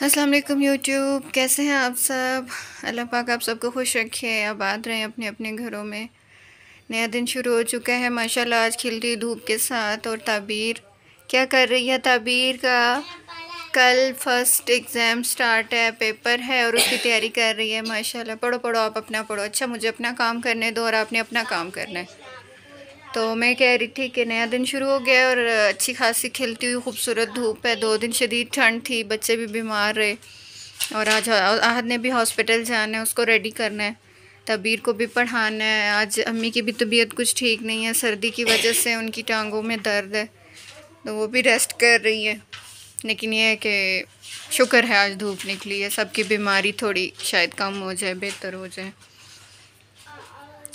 अस्सलाम वालेकुम यूट्यूब कैसे हैं आप सब अल्लाह पाक आप सबको खुश रखे आबाद रहें अपने अपने घरों में नया दिन शुरू हो चुका है माशाल्लाह आज खिल रही धूप के साथ और ताबीर क्या कर रही है ताबीर का कल फर्स्ट एग्ज़ाम स्टार्ट है पेपर है और उसकी तैयारी कर रही है माशाल्लाह पढ़ो पढ़ो आप अपना पढ़ो अच्छा मुझे अपना काम करने दो और आपने अपना काम करना है तो मैं कह रही थी कि नया दिन शुरू हो गया और अच्छी खासी खिलती हुई खूबसूरत धूप है दो दिन शदीद ठंड थी बच्चे भी बीमार रहे और आज आहद ने भी हॉस्पिटल जाना है उसको रेडी करना है तबीर को भी पढ़ाना है आज अम्मी की भी तबीयत कुछ ठीक नहीं है सर्दी की वजह से उनकी टांगों में दर्द है तो वो भी रेस्ट कर रही है लेकिन यह है कि शुक्र है आज धूप निकली है सबकी बीमारी थोड़ी शायद कम हो जाए बेहतर हो जाए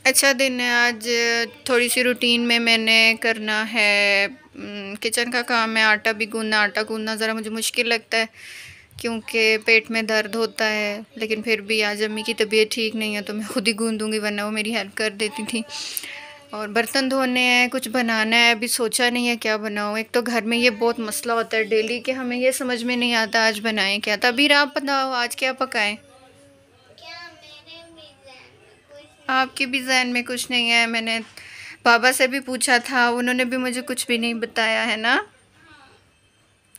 अच्छा दिन है आज थोड़ी सी रूटीन में मैंने करना है किचन हम्म, का काम है आटा भी गूंदना आटा गूंदना ज़रा मुझे मुश्किल लगता है क्योंकि पेट में दर्द होता है लेकिन फिर भी आज अम्मी की तबीयत ठीक नहीं है तो मैं खुद ही गूंदूंगी वरना वो मेरी हेल्प कर देती थी और बर्तन धोने हैं कुछ बनाना है अभी सोचा नहीं है क्या बनाऊँ एक तो घर में ये बहुत मसला होता है डेली कि हमें ये समझ में नहीं आता आज बनाएं क्या तभी आप बताओ आज क्या पकाएं आपके भी जहन में कुछ नहीं है मैंने बाबा से भी पूछा था उन्होंने भी मुझे कुछ भी नहीं बताया है ना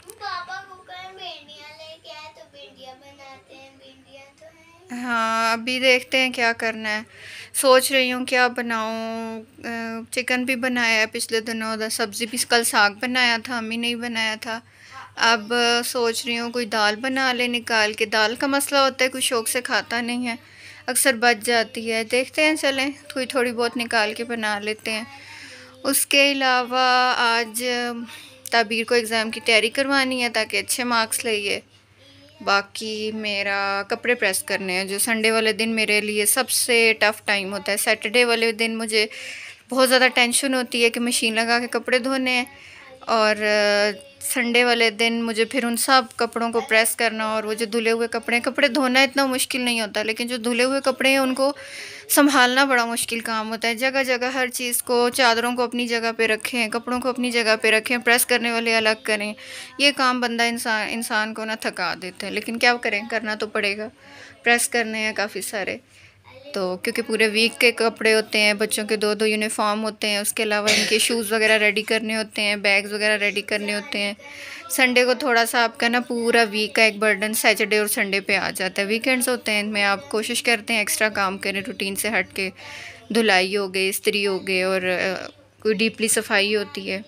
तो तो हाँ अभी देखते हैं क्या करना है सोच रही हूँ क्या बनाऊँ चिकन भी बनाया है पिछले दिनों उधर सब्ज़ी भी कल साग बनाया था अम्मी नहीं बनाया था अब सोच रही हूँ कोई दाल बना ले निकाल के दाल का मसला होता है कोई शौक से खाता नहीं है अक्सर बच जाती है देखते हैं चलें थोड़ी थोड़ी बहुत निकाल के बना लेते हैं उसके अलावा आज ताबीर को एग्ज़ाम की तैयारी करवानी है ताकि अच्छे मार्क्स लिए बाकी मेरा कपड़े प्रेस करने हैं जो संडे वाले दिन मेरे लिए सबसे टफ़ टाइम होता है सैटरडे वाले दिन मुझे बहुत ज़्यादा टेंशन होती है कि मशीन लगा के कपड़े धोने हैं और संडे वाले दिन मुझे फिर उन सब कपड़ों को प्रेस करना और वो जो धुले हुए कपड़े कपड़े धोना इतना मुश्किल नहीं होता लेकिन जो धुले हुए कपड़े हैं उनको संभालना बड़ा मुश्किल काम होता है जगह जगह हर चीज़ को चादरों को अपनी जगह पे रखें कपड़ों को अपनी जगह पे रखें प्रेस करने वाले अलग करें ये काम बंदा इंसान इंसान को ना थका देता है लेकिन क्या करें करना तो पड़ेगा प्रेस करने हैं काफ़ी सारे तो क्योंकि पूरे वीक के कपड़े होते हैं बच्चों के दो दो यूनिफॉर्म होते हैं उसके अलावा इनके शूज़ वगैरह रेडी करने होते हैं बैग्स वगैरह रेडी करने होते हैं संडे को थोड़ा सा आपका ना पूरा वीक का एक बर्डन सैटरडे और संडे पे आ जाता है वीकेंड्स होते हैं इनमें आप कोशिश करते हैं एक्स्ट्रा काम करें रूटीन से हट के धुलाई हो गई स्त्री हो गई और कोई डीपली सफाई होती है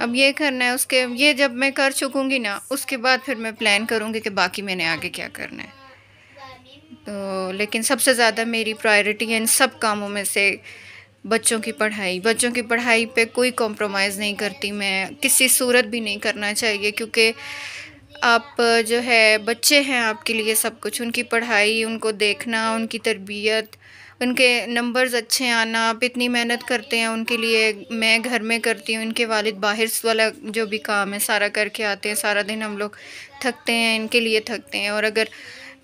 अब ये करना है उसके ये जब मैं कर चुकूँगी ना उसके बाद फिर मैं प्लान करूँगी कि बाकी मैंने आगे क्या करना है तो लेकिन सबसे ज़्यादा मेरी प्रायोरिटी है इन सब कामों में से बच्चों की पढ़ाई बच्चों की पढ़ाई पे कोई कॉम्प्रोमाइज़ नहीं करती मैं किसी सूरत भी नहीं करना चाहिए क्योंकि आप जो है बच्चे हैं आपके लिए सब कुछ उनकी पढ़ाई उनको देखना उनकी तरबियत उनके नंबर्स अच्छे आना आप इतनी मेहनत करते हैं उनके लिए मैं घर में करती हूँ इनके वालिद बाहर वाला जो भी काम है सारा करके आते हैं सारा दिन हम लोग थकते हैं इनके लिए थकते हैं और अगर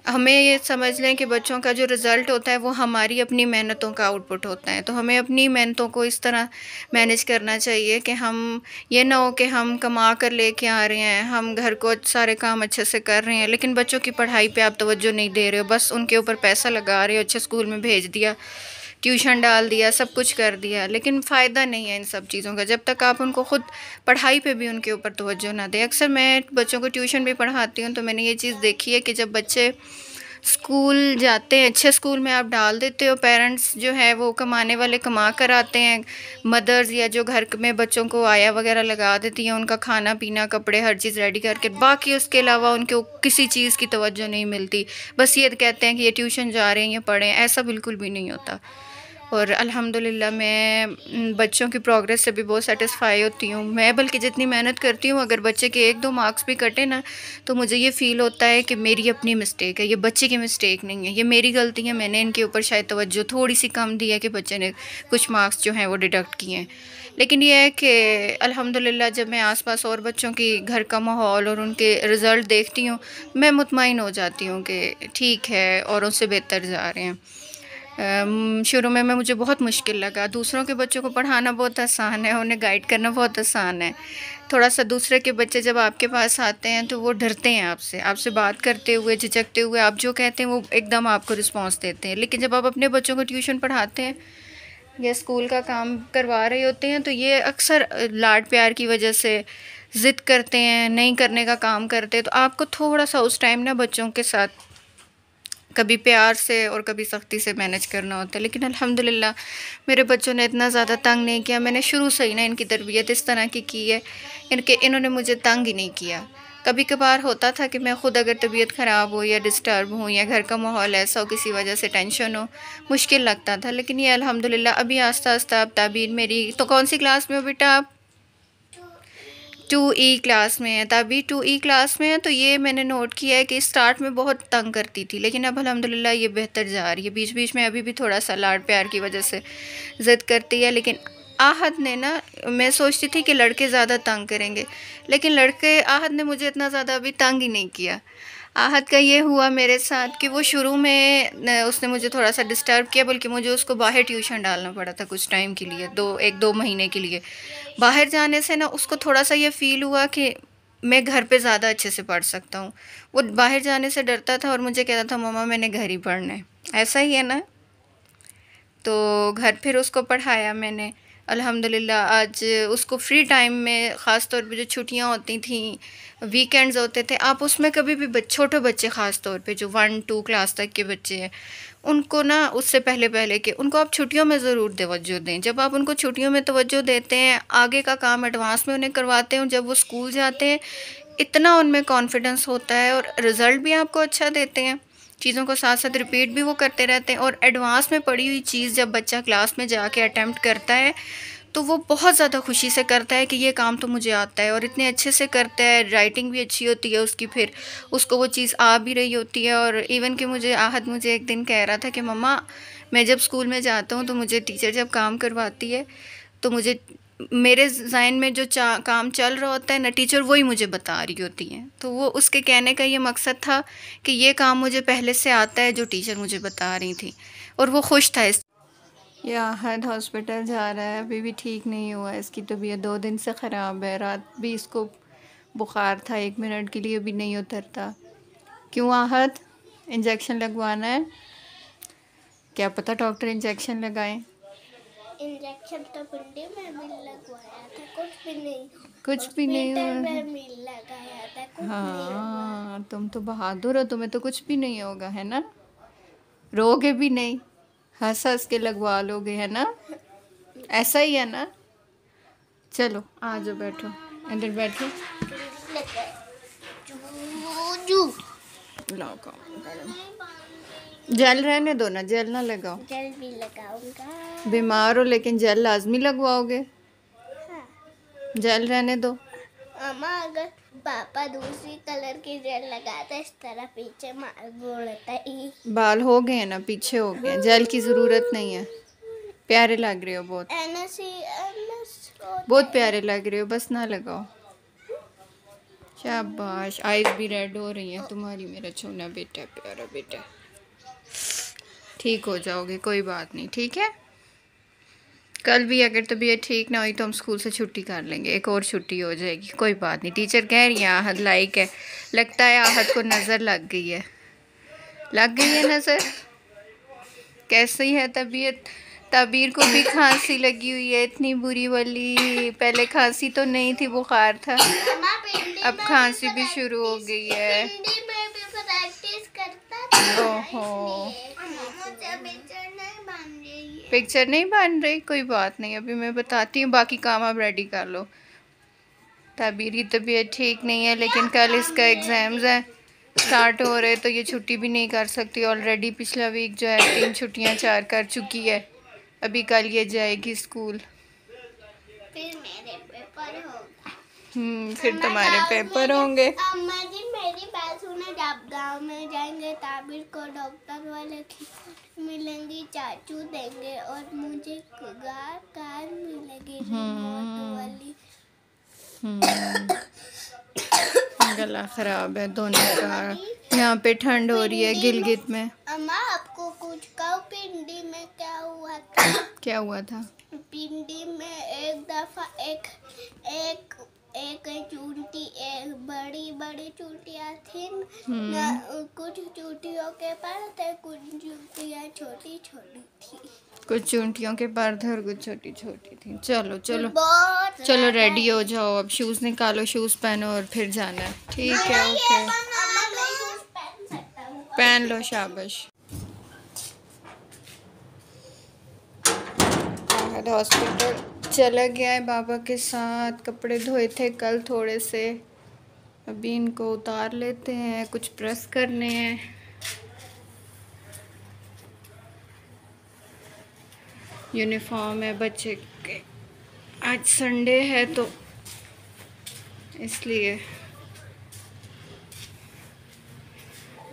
हमें ये समझ लें कि बच्चों का जो रिज़ल्ट होता है वो हमारी अपनी मेहनतों का आउटपुट होता है तो हमें अपनी मेहनतों को इस तरह मैनेज करना चाहिए कि हम ये ना हो कि हम कमा कर लेके आ रहे हैं हम घर को सारे काम अच्छे से कर रहे हैं लेकिन बच्चों की पढ़ाई पे आप तवज्जो नहीं दे रहे हो बस उनके ऊपर पैसा लगा रहे हो अच्छे स्कूल में भेज दिया ट्यूशन डाल दिया सब कुछ कर दिया लेकिन फ़ायदा नहीं है इन सब चीज़ों का जब तक आप उनको ख़ुद पढ़ाई पे भी उनके ऊपर तोज्जो ना दें अक्सर मैं बच्चों को ट्यूशन भी पढ़ाती हूँ तो मैंने ये चीज़ देखी है कि जब बच्चे स्कूल जाते हैं अच्छे स्कूल में आप डाल देते हो पेरेंट्स जो है वो कमाने वाले कमा कर आते हैं मदर्स या जो घर में बच्चों को आया वगैरह लगा देती हैं उनका खाना पीना कपड़े हर चीज़ रेडी करके बाकी उसके अलावा उनको किसी चीज़ की तवज्जो नहीं मिलती बस ये कहते हैं कि ये ट्यूशन जा रहे हैं ये पढ़ें ऐसा बिल्कुल भी नहीं होता और अल्हम्दुलिल्लाह मैं बच्चों की प्रोग्रेस से भी बहुत सेटिस्फाई होती हूँ मैं बल्कि जितनी मेहनत करती हूँ अगर बच्चे के एक दो मार्क्स भी कटे ना तो मुझे ये फ़ील होता है कि मेरी अपनी मिस्टेक है ये बच्चे की मिस्टेक नहीं है ये मेरी गलती है मैंने इनके ऊपर शायद तोज्जो थोड़ी सी कम दी है कि बच्चे ने कुछ मार्क्स जो हैं वो डिडक्ट किए हैं लेकिन यह है कि अल्हम्दुलिल्लाह जब मैं आसपास और बच्चों की घर का माहौल और उनके रिज़ल्ट देखती हूँ मैं मतमिन हो जाती हूँ कि ठीक है औरों से बेहतर जा रहे हैं शुरू में मैं मुझे बहुत मुश्किल लगा दूसरों के बच्चों को पढ़ाना बहुत आसान है उन्हें गाइड करना बहुत आसान है थोड़ा सा दूसरे के बच्चे जब आपके पास आते हैं तो वो डरते हैं आपसे आपसे बात करते हुए झिझकते हुए आप जो कहते हैं वो एकदम आपको रिस्पॉन्स देते हैं लेकिन जब आप अपने बच्चों को ट्यूशन पढ़ाते हैं या स्कूल का काम करवा रहे होते हैं तो ये अक्सर लाड प्यार की वजह से ज़िद करते हैं नहीं करने का काम करते तो आपको थोड़ा सा उस टाइम ना बच्चों के साथ कभी प्यार से और कभी सख्ती से मैनेज करना होता है लेकिन अल्हम्दुलिल्लाह मेरे बच्चों ने इतना ज़्यादा तंग नहीं किया मैंने शुरू से ही ना इनकी तरबियत इस तरह की की है इनके इन्होंने मुझे तंग ही नहीं किया कभी कभार होता था कि मैं ख़ुद अगर तबीयत ख़राब हो या डिस्टर्ब हूँ या घर का माहौल ऐसा हो किसी वजह से टेंशन हो मुश्किल लगता था लेकिन ये अल्हम्दुलिल्लाह अभी आस्ता आस्ता अब ताबीर मेरी तो कौन सी क्लास में हो बेटा आप टू ई क्लास में है तभी टू ई क्लास में है तो ये मैंने नोट किया है कि स्टार्ट में बहुत तंग करती थी लेकिन अब अलहमदिल्ला ये बेहतर जा रही है बीच बीच में अभी भी थोड़ा सा लाड प्यार की वजह से ज़िद करती है लेकिन आहद ने ना मैं सोचती थी कि लड़के ज़्यादा तंग करेंगे लेकिन लड़के आहद ने मुझे इतना ज़्यादा अभी तंग ही नहीं किया आहत का ये हुआ मेरे साथ कि वो शुरू में उसने मुझे थोड़ा सा डिस्टर्ब किया बल्कि मुझे उसको बाहर ट्यूशन डालना पड़ा था कुछ टाइम के लिए दो एक दो महीने के लिए बाहर जाने से ना उसको थोड़ा सा ये फ़ील हुआ कि मैं घर पे ज़्यादा अच्छे से पढ़ सकता हूँ वो बाहर जाने से डरता था और मुझे कहता था ममा मैंने घर ही पढ़ना है ऐसा ही है ना तो घर फिर उसको पढ़ाया मैंने अल्हम्दुलिल्लाह आज उसको फ्री टाइम में ख़ास तौर पे जो छुट्टियाँ होती थी वीकेंड्स होते थे आप उसमें कभी भी छोटे बच्चे ख़ास तौर पे जो वन टू क्लास तक के बच्चे हैं उनको ना उससे पहले पहले के उनको आप छुट्टियों में ज़रूर तवज्जो दें जब आप उनको छुट्टियों में तवज्जो देते हैं आगे का काम एडवांस में उन्हें करवाते हैं जब वो स्कूल जाते हैं इतना उनमें कॉन्फिडेंस होता है और रिज़ल्ट भी आपको अच्छा देते हैं चीज़ों को साथ साथ रिपीट भी वो करते रहते हैं और एडवांस में पड़ी हुई चीज़ जब बच्चा क्लास में जाके अटैम्प्ट करता है तो वो बहुत ज़्यादा खुशी से करता है कि ये काम तो मुझे आता है और इतने अच्छे से करता है राइटिंग भी अच्छी होती है उसकी फिर उसको वो चीज़ आ भी रही होती है और इवन कि मुझे आहत मुझे एक दिन कह रहा था कि मम्मा मैं जब स्कूल में जाता हूँ तो मुझे टीचर जब काम करवाती है तो मुझे मेरे जहन में जो काम चल रहा होता है ना टीचर वही मुझे बता रही होती हैं तो वो उसके कहने का ये मकसद था कि ये काम मुझे पहले से आता है जो टीचर मुझे बता रही थी और वो खुश था इस या हद हॉस्पिटल जा रहा है अभी भी ठीक नहीं हुआ इसकी तबीयत दो दिन से ख़राब है रात भी इसको बुखार था एक मिनट के लिए भी नहीं उतरता क्यों आहत इंजेक्शन लगवाना है क्या पता डॉक्टर इंजेक्शन लगाएं इंजेक्शन तो पिंडी में भी लगवाया था कुछ भी नहीं कुछ भी नहीं हुआ लगाया था कुछ हाँ नहीं तुम तो बहादुर हो तुम्हें तो कुछ भी नहीं होगा है ना रोगे भी नहीं हंस हंस के लगवा लोगे है ना ऐसा ही है ना चलो आ जाओ बैठो अंदर बैठो लाओ जेल रहने दो ना जेल ना लगाओ जेल भी लगाऊंगा बीमार हो लेकिन जेल लाजमी लगवाओगे हाँ। जेल रहने दो मामा अगर पापा दूसरी कलर की जेल लगाते इस तरह पीछे ही बाल हो गए ना पीछे हो गए जेल की ज़रूरत नहीं है प्यारे लग रहे हो बहुत बहुत प्यारे लग रहे हो बस ना लगाओ शाबाश आईज भी रेड हो रही है तुम्हारी मेरा छोना बेटा प्यारा बेटा ठीक हो जाओगे कोई बात नहीं ठीक है कल भी अगर तबीयत ठीक ना हुई तो हम स्कूल से छुट्टी कर लेंगे एक और छुट्टी हो जाएगी कोई बात नहीं टीचर कह रही है आहत लाइक है लगता है आहत को नज़र लग गई है लग गई है नज़र कैसी है तबीयत तबीर को भी खांसी लगी हुई है इतनी बुरी वाली पहले खांसी तो नहीं थी बुखार था अब खांसी भी शुरू हो गई है ओहो पिक्चर नहीं बन रही कोई बात नहीं अभी मैं बताती हूँ बाकी काम आप रेडी कर लो तबीर की तबीयत ठीक नहीं है लेकिन कल इसका एग्ज़ाम्स है स्टार्ट हो रहे तो ये छुट्टी भी नहीं कर सकती ऑलरेडी पिछला वीक जो है तीन छुट्टियाँ चार कर चुकी है अभी कल ये जाएगी स्कूल फिर मेरे पेपर हम्म फिर तुम्हारे पेपर होंगे अम्मा जी मेरी बात सुनो जब गांव में जाएंगे ताबिर को डॉक्टर वाले की मिलेंगी चाचू देंगे और मुझे कार कार मिलेगी रिमोट हम्म। वाली हम्म। गला खराब है दोनों का यहाँ पे ठंड हो रही है गिलगित में अम्मा आपको कुछ कहो पिंडी में क्या क्या हुआ था पिंडी में एक दफा एक एक एक चूंटी एक बड़ी बड़ी चूंटिया थी हम्म। कुछ चूंटियों के पर थे कुछ चूंटिया छोटी छोटी थी कुछ चूंटियों के पर थे और कुछ छोटी छोटी थी चलो चलो चलो रेडी हो जाओ अब शूज़ निकालो शूज़ पहनो और फिर जाना ठीक है ओके पहन लो शाबाश शायद हॉस्पिटल चला गया है बाबा के साथ कपड़े धोए थे कल थोड़े से अभी इनको उतार लेते हैं कुछ प्रेस करने हैं यूनिफॉर्म है बच्चे के आज संडे है तो इसलिए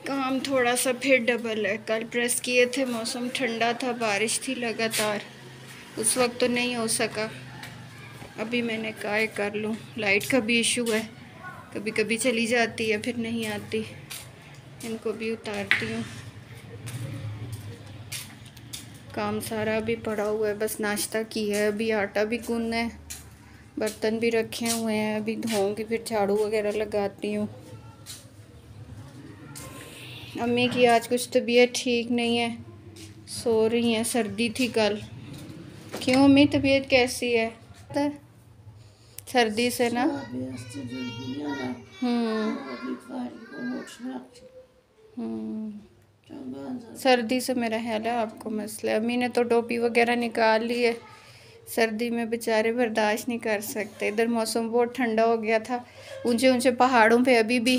काम थोड़ा सा फिर डबल है कल प्रेस किए थे मौसम ठंडा था बारिश थी लगातार उस वक्त तो नहीं हो सका अभी मैंने कहा कर लूँ लाइट का भी इशू है कभी कभी चली जाती है फिर नहीं आती इनको भी उतारती हूँ काम सारा अभी पड़ा हुआ है बस नाश्ता किया है अभी आटा भी गूंदना है बर्तन भी रखे हुए हैं अभी धोऊंगी फिर झाड़ू वगैरह लगाती हूँ अम्मी की आज कुछ तबीयत ठीक नहीं है सो रही हैं सर्दी थी कल क्यों मेरी तबीयत कैसी है सर्दी से ना हम्म। हम्म। सर्दी से मेरा ख्याल है आपको मसला अम्मी ने तो टोपी वगैरह निकाल ली है सर्दी में बेचारे बर्दाश्त नहीं कर सकते इधर मौसम बहुत ठंडा हो गया था ऊंचे ऊंचे पहाड़ों पे अभी भी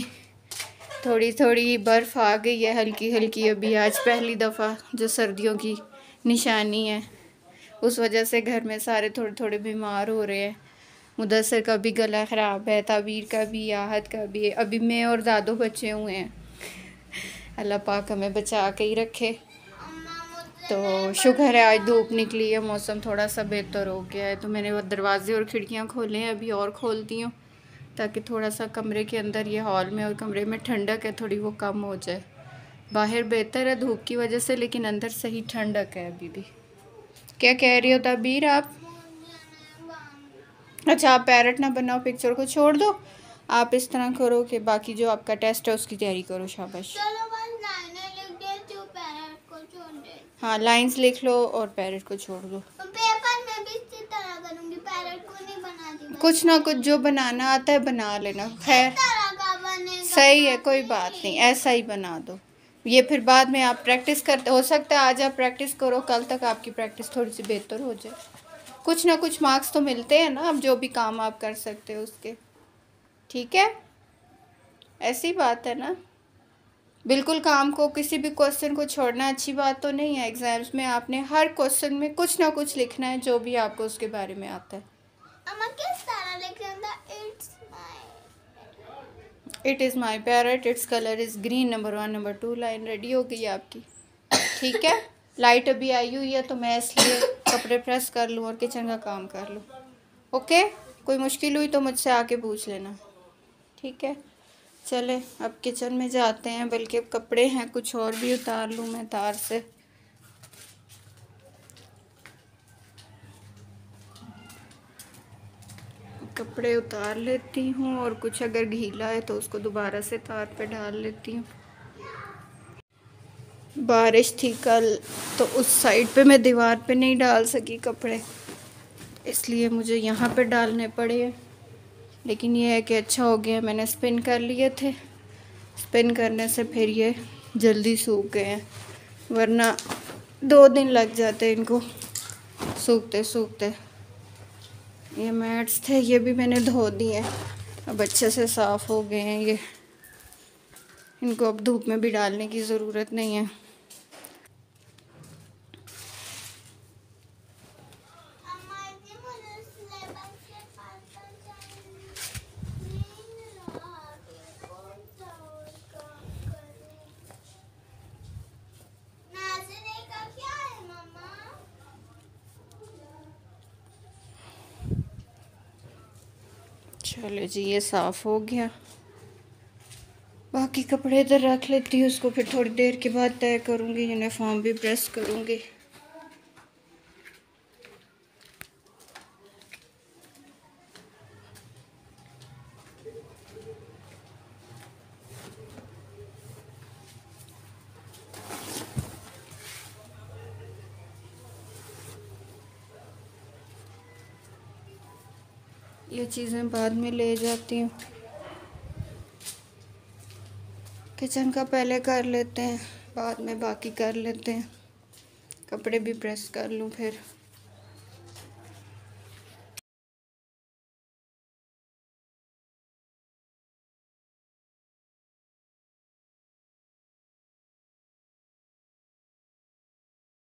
थोड़ी थोड़ी बर्फ़ आ गई है हल्की हल्की अभी आज पहली दफ़ा जो सर्दियों की निशानी है उस वजह से घर में सारे थोड़े थोड़े बीमार हो रहे हैं मुदसर का भी गला ख़राब है ताबीर का भी आहत का भी अभी मैं और दादो बचे हुए हैं अल्लाह पाक हमें बचा के ही रखे तो शुक्र है आज धूप निकली है मौसम थोड़ा सा बेहतर हो गया है तो मैंने वो दरवाज़े और खिड़कियाँ खोले हैं अभी और खोलती हूँ ताकि थोड़ा सा कमरे के अंदर ये हॉल में और कमरे में ठंडक है थोड़ी वो कम हो जाए बाहर बेहतर है धूप की वजह से लेकिन अंदर सही ठंडक है अभी भी क्या कह रही हो तबीर आप अच्छा आप पैरट ना बनाओ पिक्चर को छोड़ दो आप इस तरह करो कि बाकी जो आपका टेस्ट है उसकी तैयारी करो शाबाश हाँ लाइंस लिख लो और पैरट को छोड़ दो पेपर तो में भी इसी तरह पैरट को नहीं कुछ ना कुछ जो बनाना आता है बना लेना खैर सही है कोई बात नहीं ऐसा ही बना दो ये फिर बाद में आप प्रैक्टिस करते हो सकता है आज आप प्रैक्टिस करो कल तक आपकी प्रैक्टिस थोड़ी सी बेहतर हो जाए कुछ ना कुछ मार्क्स तो मिलते हैं ना अब जो भी काम आप कर सकते हो उसके ठीक है ऐसी बात है ना बिल्कुल काम को किसी भी क्वेश्चन को छोड़ना अच्छी बात तो नहीं है एग्ज़ाम्स में आपने हर क्वेश्चन में कुछ ना कुछ लिखना है जो भी आपको उसके बारे में आता है it is my parrot it's colour is green number one number two line ready हो गई आपकी ठीक है लाइट अभी आई हुई है तो मैं इसलिए कपड़े प्रेस कर लूँ और किचन का काम कर लूँ ओके कोई मुश्किल हुई तो मुझसे आके पूछ लेना ठीक है चले अब किचन में जाते हैं बल्कि कपड़े हैं कुछ और भी उतार लूँ मैं तार से कपड़े उतार लेती हूँ और कुछ अगर घीला है तो उसको दोबारा से तार पे डाल लेती हूँ बारिश थी कल तो उस साइड पे मैं दीवार पे नहीं डाल सकी कपड़े इसलिए मुझे यहाँ पे डालने पड़े लेकिन ये है कि अच्छा हो गया मैंने स्पिन कर लिए थे स्पिन करने से फिर ये जल्दी सूख गए हैं वरना दो दिन लग जाते इनको सूखते सूखते ये मैट्स थे ये भी मैंने धो दिए अब अच्छे से साफ़ हो गए हैं ये इनको अब धूप में भी डालने की ज़रूरत नहीं है चलो जी ये साफ़ हो गया बाकी कपड़े इधर रख लेती हूँ उसको फिर थोड़ी देर के बाद तय करूँगी यूनिफॉर्म भी प्रेस करूँगी ये चीज़ें बाद में ले जाती हूँ किचन का पहले कर लेते हैं बाद में बाकी कर लेते हैं कपड़े भी प्रेस कर लूँ फिर